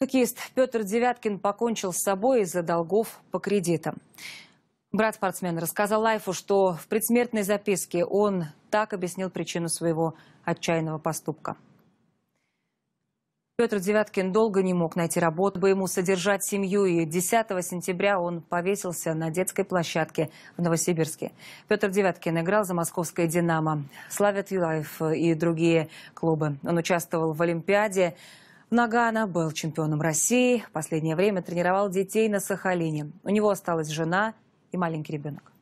Хоккеист Петр Девяткин покончил с собой из-за долгов по кредитам. Брат спортсмена рассказал Лайфу, что в предсмертной записке он так объяснил причину своего отчаянного поступка. Петр Девяткин долго не мог найти работу, бы ему содержать семью, и 10 сентября он повесился на детской площадке в Новосибирске. Петр Девяткин играл за московское «Динамо», «Славят Юлаев» и другие клубы. Он участвовал в Олимпиаде, Нагана был чемпионом России. последнее время тренировал детей на Сахалине. У него осталась жена и маленький ребенок.